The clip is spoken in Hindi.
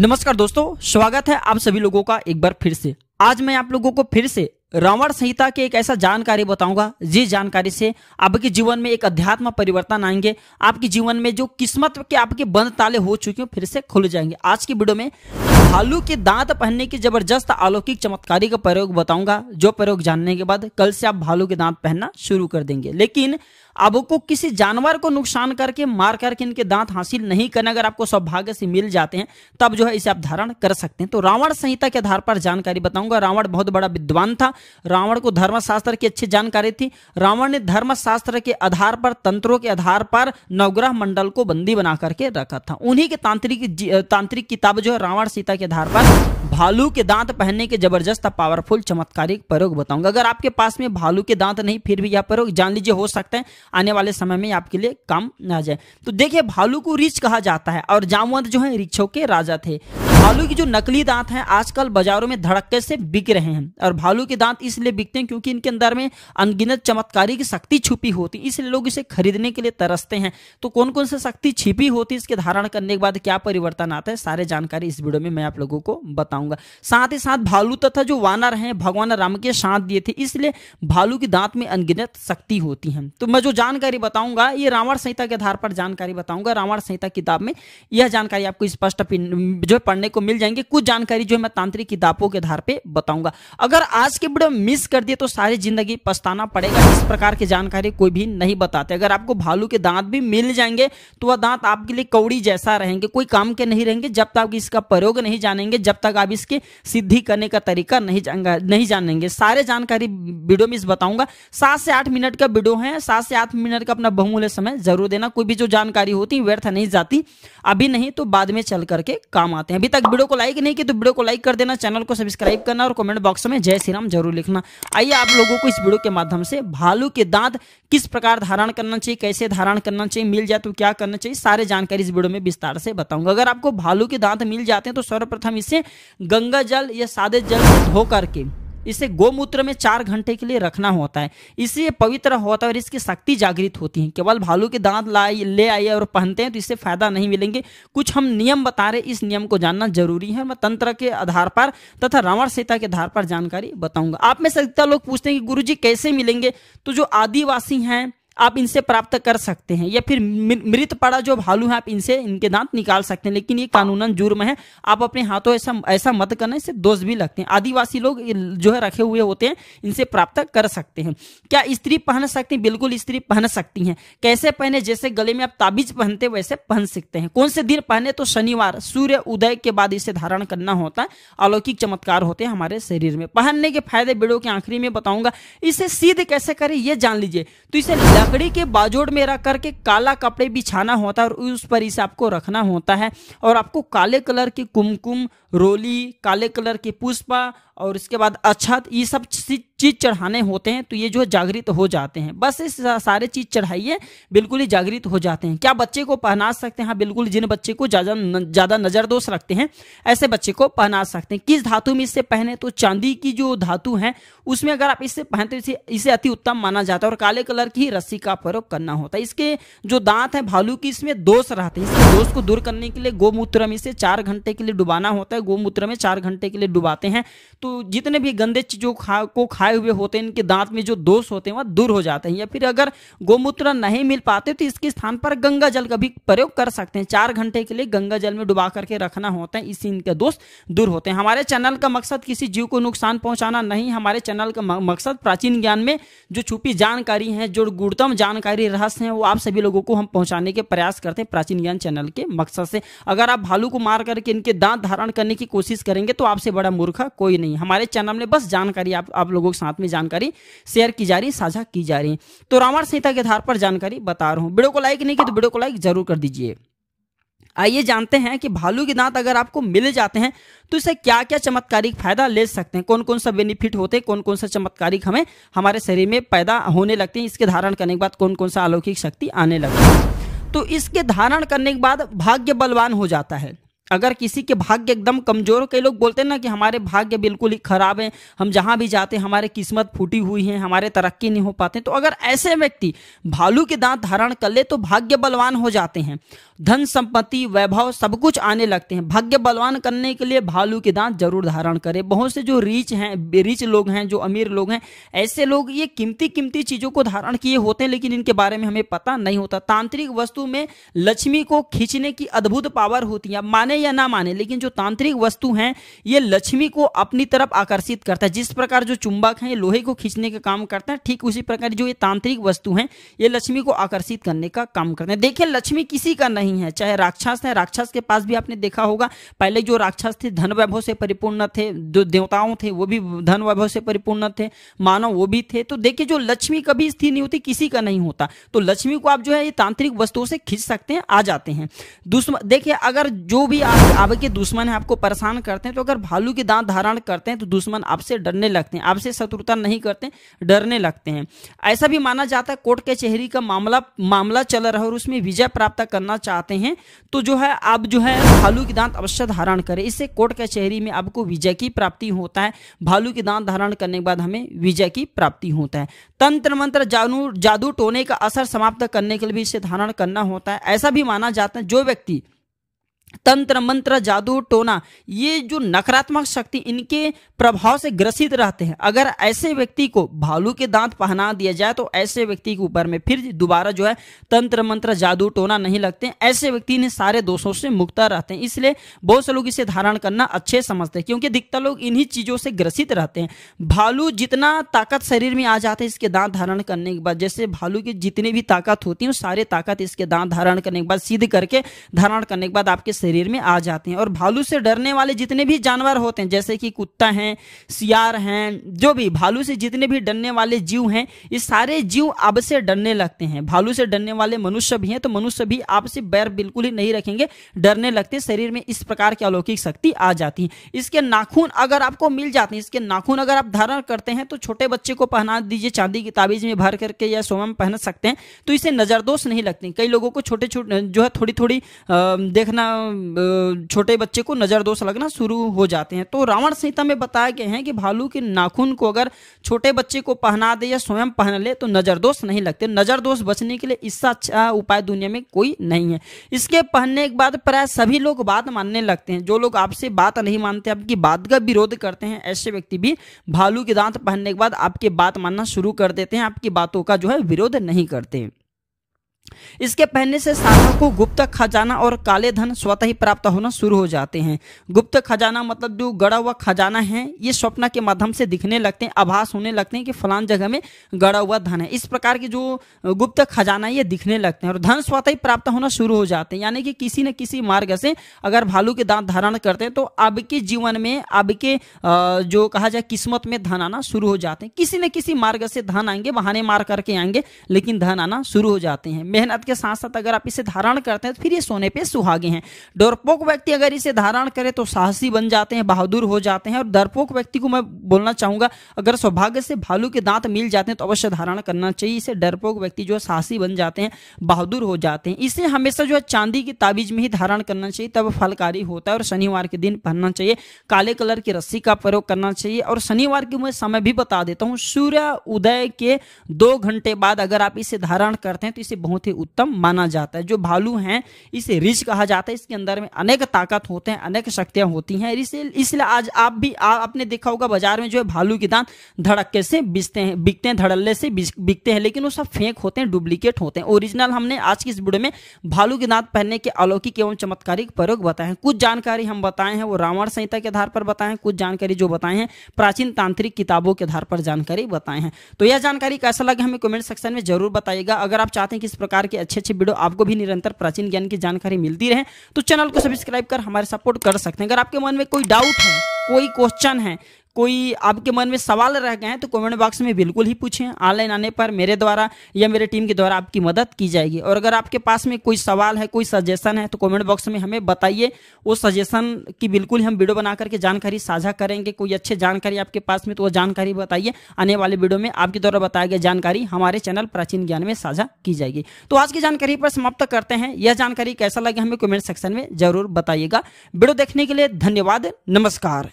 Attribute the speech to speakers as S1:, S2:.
S1: नमस्कार दोस्तों स्वागत है आप सभी लोगों का एक बार फिर से आज मैं आप लोगों को फिर से रावण संहिता के एक ऐसा जानकारी बताऊंगा जिस जानकारी से आपके जीवन में एक अध्यात्म परिवर्तन आएंगे आपके जीवन में जो किस्मत के आपके बंद ताले हो चुके हैं फिर से खुल जाएंगे आज की वीडियो में भालू के दांत पहनने की जबरदस्त अलौकिक चमत्कारी का प्रयोग बताऊंगा जो प्रयोग जानने के बाद कल से आप भालू के दांत पहनना शुरू कर देंगे लेकिन आपको किसी जानवर को नुकसान करके मार करके इनके दांत हासिल नहीं करना अगर आपको सौभाग्य से मिल जाते हैं तब जो है इसे आप धारण कर सकते हैं तो रावण संहिता के आधार पर जानकारी बताऊंगा रावण बहुत बड़ा विद्वान था रावण को धर्मशास्त्र की अच्छी जानकारी थी रावण ने धर्मशास्त्र के आधार पर तंत्रों के आधार पर नवग्रह मंडल को बंदी बना करके रखा था उन्हीं के तांत्रिक तांत्रिक किताब जो है रावण सीता के आधार पर भालू के दांत पहनने के जबरदस्त पावरफुल चमत्कारी प्रयोग बताऊंगा अगर आपके पास में भालू के दांत नहीं फिर भी यह प्रयोग जान लीजिए हो सकते हैं आने वाले समय में आपके लिए काम आ जाए तो देखिए भालू को रिच कहा जाता है और जामवंत जो है रिक्षों के राजा थे भालू की जो नकली दांत हैं आजकल बाजारों में धड़कते से बिक रहे हैं और भालू के दांत इसलिए बिकते हैं क्योंकि इनके अंदर में अनगिनत चमत्कारी की शक्ति छुपी होती है इसलिए लोग इसे खरीदने के लिए तरसते हैं तो कौन कौन से शक्ति छिपी होती है इसके धारण करने के बाद क्या परिवर्तन आता है सारे जानकारी इस वीडियो में मैं आप लोगों को बताऊंगा साथ ही साथ भालू तथा जो वानर है भगवान राम के साथ दिए थे इसलिए भालू के दांत में अनगिनत शक्ति होती है तो मैं जो जानकारी बताऊंगा ये रावण संहिता के आधार पर जानकारी बताऊंगा रावण संहिता किताब में यह जानकारी आपको स्पष्ट जो पढ़ने को आपको मिल जाएंगे कुछ जानकारी जो है मैं तांत्रिक किताबों के आधार पर बताऊंगा अगर आज के वीडियो मिस कर दिए तो सारी जिंदगी पछताना पड़ेगा इस प्रकार की जानकारी कोई भी नहीं बताते अगर आपको भालू के दांत भी मिल जाएंगे तो वह दांत आपके लिए कौड़ी जैसा रहेंगे कोई काम के नहीं रहेंगे जब तक इसका प्रयोग नहीं जानेंगे जब तक आप इसकी सिद्धि करने का तरीका नहीं नहीं जानेंगे सारे जानकारी वीडियो में बताऊंगा सात से आठ मिनट का वीडियो है सात से आठ मिनट का अपना बहुमूल्य समय जरूर देना कोई भी जो जानकारी होती व्यर्थ नहीं जाती अभी नहीं तो बाद में चल करके काम आते हैं अभी तक वीडियो को लाइक नहीं किया तो वीडियो को लाइक कर देना चैनल को सब्सक्राइब करना और कमेंट बॉक्स में जय श्री राम जरूर लिखना आइए आप लोगों को इस वीडियो के माध्यम से भालू के दांत किस प्रकार धारण करना चाहिए कैसे धारण करना चाहिए मिल जाए तो क्या करना चाहिए सारे जानकारी इस वीडियो में विस्तार से बताऊंगा अगर आपको भालू के दांत मिल जाते हैं तो सर्वप्रथम इसे गंगा जल या सादे जल धो करके इसे गोमूत्र में चार घंटे के लिए रखना होता है इससे पवित्र होता है और इसकी शक्ति जागृत होती है केवल भालू के दांत लाई ले आइए और पहनते हैं तो इससे फायदा नहीं मिलेंगे कुछ हम नियम बता रहे इस नियम को जानना जरूरी है मैं तंत्र के आधार पर तथा रावण सीता के आधार पर जानकारी बताऊंगा आप में सकता लोग पूछते हैं कि गुरु जी कैसे मिलेंगे तो जो आदिवासी हैं आप इनसे प्राप्त कर सकते हैं या फिर मृत पड़ा जो भालू है आप इनसे इनके दांत निकाल सकते हैं लेकिन ये हाँ। कानूनन जुर्म है आप अपने हाथों ऐसा ऐसा मत करना इससे दोष भी लगते हैं आदिवासी लोग जो है रखे हुए होते हैं इनसे प्राप्त कर सकते हैं क्या स्त्री पहन सकती है बिल्कुल स्त्री पहन सकती है कैसे पहने जैसे गले में आप ताबीज पहनते वैसे पहन सकते हैं कौन से दिन पहने तो शनिवार सूर्य उदय के बाद इसे धारण करना होता है अलौकिक चमत्कार होते हैं हमारे शरीर में पहनने के फायदे वीडियो के आखिरी में बताऊंगा इसे सीध कैसे करें यह जान लीजिए तो इसे लकड़ी के बाजोड़ में रख करके काला कपड़े बिछाना होता है और उस पर इसे आपको रखना होता है और आपको काले कलर की कुमकुम रोली काले कलर की पुष्पा और उसके बाद अच्छा ये सब चीज़ चढ़ाने होते हैं तो ये जो है जागृत हो जाते हैं बस इस सारे चीज़ चढ़ाइए बिल्कुल ही जागृत हो जाते हैं क्या बच्चे को पहना सकते हैं हाँ, बिल्कुल जिन बच्चे को ज़्यादा ज़्यादा नज़र दोष रखते हैं ऐसे बच्चे को पहना सकते हैं किस धातु में इससे पहने तो चांदी की जो धातु है उसमें अगर आप इससे पहनते इसे इसे अति उत्तम माना जाता है और काले कलर की रस्सी का प्रयोग करना होता है इसके जो दांत है भालू की इसमें दोष रहते हैं इसके दोष को दूर करने के लिए गोमूत्र में इसे चार घंटे के लिए डुबाना होता है गोमूत्र में चार घंटे के लिए डुबाते हैं तो तो जितने भी गंदे चीज़ों खा को खाए हुए होते हैं इनके दांत में जो दोष होते हैं वह दूर हो जाते हैं या फिर अगर गोमूत्र नहीं मिल पाते तो इसके स्थान पर गंगा जल का भी प्रयोग कर सकते हैं चार घंटे के लिए गंगा जल में डुबा करके रखना होता है इससे इनके दोष दूर होते हैं हमारे चैनल का मकसद किसी जीव को नुकसान पहुंचाना नहीं हमारे चैनल का मकसद प्राचीन ज्ञान में जो छुपी जानकारी है जो गुणतम जानकारी रहस्य है वो आप सभी लोगों को हम पहुंचाने के प्रयास करते हैं प्राचीन ज्ञान चैनल के मकसद से अगर आप भालू को मार करके इनके दांत धारण करने की कोशिश करेंगे तो आपसे बड़ा मूर्खा कोई नहीं हमारे चैनल में बस जानकारी आप आप लोगों के साथ में जानकारी शेयर की जा रही साझा की जा रही तो रामायण संहिता के आधार पर जानकारी बता रहा हूँ वीडियो को लाइक नहीं की तो वीडियो को लाइक जरूर कर दीजिए आइए जानते हैं कि भालू के दांत अगर आपको मिल जाते हैं तो इसे क्या क्या चमत्कारिक फायदा ले सकते हैं कौन कौन सा बेनिफिट होते हैं कौन कौन सा चमत्कारिक हमें हमारे शरीर में पैदा होने लगते हैं इसके धारण करने के बाद कौन कौन सा अलौकिक शक्ति आने लगती है तो इसके धारण करने के बाद भाग्य बलवान हो जाता है अगर किसी के भाग्य एकदम कमजोर कई लोग बोलते हैं ना कि हमारे भाग्य बिल्कुल ही खराब है हम जहां भी जाते हैं हमारे किस्मत फूटी हुई है हमारे तरक्की नहीं हो पाते तो अगर ऐसे व्यक्ति भालू के दांत धारण कर ले तो भाग्य बलवान हो जाते हैं धन संपत्ति वैभव सब कुछ आने लगते हैं भाग्य बलवान करने के लिए भालू के दांत जरूर धारण करें बहुत से जो रीच हैं रिच लोग हैं जो अमीर लोग हैं ऐसे लोग ये कीमती कीमती चीज़ों को धारण किए होते हैं लेकिन इनके बारे में हमें पता नहीं होता तांत्रिक वस्तु में लक्ष्मी को खींचने की अद्भुत पावर होती है माने या ना माने लेकिन जो तांत्रिक वस्तु हैं ये लक्ष्मी को अपनी तरफ आकर्षित करता है जिस प्रकार जो चुंबक है ये लोहे को खींचने का काम करता है ठीक उसी प्रकार जो ये तांत्रिक वस्तु है ये लक्ष्मी को आकर्षित करने का काम करते हैं देखिये लक्ष्मी किसी का नहीं नहीं है चाहे राक्षस है राक्षस के पास भी आपने देखा होगा पहले जो राक्षस थे धन वैभव से परिपूर्ण थे जो देवताओं थे वो भी धन वैभव से परिपूर्ण थे मानव वो भी थे तो देखिए जो लक्ष्मी कभी स्थिर नहीं होती किसी का नहीं होता तो लक्ष्मी को आप जो है ये तांत्रिक वस्तुओं से खींच सकते हैं आ जाते हैं दुश्मन देखिए अगर जो भी आपके दुश्मन है आपको परेशान करते हैं तो अगर भालू के दांत धारण करते हैं तो दुश्मन आपसे डरने लगते हैं आपसे शत्रुता नहीं करते डरने लगते हैं ऐसा भी माना जाता है कोर्ट कचहरी का मामला मामला चल रहा है और उसमें विजय प्राप्त करना चाह आते हैं तो जो है आप जो है भालू के दांत अवश्य धारण करें इससे कोर्ट कचहरी में आपको विजय की प्राप्ति होता है भालू के दांत धारण करने के बाद हमें विजय की प्राप्ति होता है तंत्र मंत्र जादू जादू टोने का असर समाप्त करने के लिए भी इसे धारण करना होता है ऐसा भी माना जाता है जो व्यक्ति तंत्र मंत्र जादू टोना ये जो नकारात्मक शक्ति इनके प्रभाव से ग्रसित रहते हैं अगर ऐसे व्यक्ति को भालू के दांत पहना दिया जाए तो ऐसे व्यक्ति के ऊपर में फिर दोबारा जो है तंत्र मंत्र जादू टोना नहीं लगते ऐसे व्यक्ति इन्हें सारे दोषों से मुक्त रहते हैं इसलिए बहुत से लोग इसे धारण करना अच्छे समझते हैं क्योंकि अधिकतर लोग इन्हीं चीजों से ग्रसित रहते हैं भालू जितना ताकत शरीर में आ जाते हैं इसके दांत धारण करने के बाद जैसे भालू की जितनी भी ताकत होती है सारे ताकत इसके दांत धारण करने के बाद सिद्ध करके धारण करने के बाद आपके शरीर में आ जाते हैं और भालू से डरने वाले जितने भी जानवर होते हैं जैसे कि कुत्ता हैं सियार हैं जो भी भालू से जितने भी डरने वाले जीव हैं ये सारे जीव अब से डरने लगते हैं भालू से डरने वाले मनुष्य भी हैं तो मनुष्य भी आपसे बैर बिल्कुल ही नहीं रखेंगे डरने लगते शरीर में इस प्रकार की अलौकिक शक्ति आ जाती है इसके नाखून अगर आपको मिल जाते हैं इसके नाखून अगर आप धारण करते हैं तो छोटे बच्चे को पहना दीजिए चांदी की ताबीज में भर करके या सोम पहन सकते हैं तो इसे नज़रदोष नहीं लगते कई लोगों को छोटे छोटे जो है थोड़ी थोड़ी देखना छोटे बच्चे को नज़र दोष लगना शुरू हो जाते हैं तो रावण संहिता में बताया गया है कि भालू के नाखून को अगर छोटे बच्चे को पहना दे या स्वयं पहन ले तो नज़र दोष नहीं लगते नज़र दोष बचने के लिए इससे अच्छा उपाय दुनिया में कोई नहीं है इसके पहनने के बाद प्राय सभी लोग बात मानने लगते हैं जो लोग आपसे बात नहीं मानते आपकी बात का विरोध करते हैं ऐसे व्यक्ति भी भालू के दांत पहनने के बाद आपकी बात मानना शुरू कर देते हैं आपकी बातों का जो है विरोध नहीं करते इसके पहनने से साधक को गुप्त खजाना और काले धन स्वतः ही प्राप्त होना शुरू हो जाते हैं गुप्त खजाना मतलब जो गड़ा हुआ खजाना है ये स्वप्न के माध्यम से दिखने लगते हैं आभास होने लगते हैं कि फलान जगह में गड़ा हुआ धन है इस प्रकार के जो गुप्त खजाना ये दिखने लगते हैं और धन स्वतः ही प्राप्त होना शुरू हो जाते हैं यानी कि किसी न किसी मार्ग से अगर भालू के दांत धारण करते हैं तो के जीवन में आपके जो कहा जाए किस्मत में धन आना शुरू हो जाते हैं किसी न किसी मार्ग से धन आएंगे बहाने मार करके आएंगे लेकिन धन आना शुरू हो जाते हैं मेहनत के साथ साथ अगर आप इसे धारण करते हैं तो फिर ये सोने पे सुहागे हैं डरपोक व्यक्ति अगर इसे धारण करे तो साहसी बन जाते हैं बहादुर हो जाते हैं और डरपोक व्यक्ति को मैं बोलना चाहूंगा अगर सौभाग्य से भालू के दांत मिल जाते हैं तो अवश्य धारण करना चाहिए इसे डरपोक व्यक्ति जो है साहसी बन जाते हैं बहादुर हो जाते हैं इसे हमेशा जो है चांदी की ताबीज में ही धारण करना चाहिए तब फलकारी होता है और शनिवार के दिन पहनना चाहिए काले कलर की रस्सी का प्रयोग करना चाहिए और शनिवार के मैं समय भी बता देता हूँ सूर्य उदय के दो घंटे बाद अगर आप इसे धारण करते हैं तो इसे बहुत बहुत ही उत्तम माना जाता है जो भालू हैं इसे रिच कहा जाता है इसके अंदर में अनेक ताकत होते हैं अनेक शक्तियां होती हैं इसलिए आज आप भी आपने देखा होगा बाजार में जो है भालू के दांत धड़के से बिजते हैं बिकते हैं धड़ल्ले से बिकते हैं लेकिन वो सब फेंक होते हैं डुप्लीकेट होते हैं ओरिजिनल हमने आज की इस वीडियो में भालू के दांत पहनने के अलौकिक एवं चमत्कारिक प्रयोग बताए हैं कुछ जानकारी हम बताए हैं वो रावण संहिता के आधार पर बताए हैं कुछ जानकारी जो बताए हैं प्राचीन तांत्रिक किताबों के आधार पर जानकारी बताए हैं तो यह जानकारी कैसा लगे हमें कमेंट सेक्शन में जरूर बताइएगा अगर आप चाहते हैं कि इस प्रकार के अच्छे अच्छे वीडियो आपको भी निरंतर प्राचीन ज्ञान की जानकारी मिलती रहे तो चैनल को सब्सक्राइब कर हमारे सपोर्ट कर सकते हैं अगर आपके मन में कोई डाउट है कोई क्वेश्चन है कोई आपके मन में सवाल रह गए हैं तो कमेंट बॉक्स में बिल्कुल ही पूछें ऑनलाइन आने पर मेरे द्वारा या मेरे टीम के द्वारा आपकी मदद की जाएगी और अगर आपके पास में कोई सवाल है कोई सजेशन है तो कमेंट बॉक्स में हमें बताइए वो सजेशन की बिल्कुल हम वीडियो बना करके जानकारी साझा करेंगे कोई अच्छे जानकारी आपके पास में तो वो जानकारी बताइए आने वाले वीडियो में आपके द्वारा बताया गया जानकारी हमारे चैनल प्राचीन ज्ञान में साझा की जाएगी तो आज की जानकारी पर समाप्त करते हैं यह जानकारी कैसा लगे हमें कमेंट सेक्शन में जरूर बताइएगा वीडियो देखने के लिए धन्यवाद नमस्कार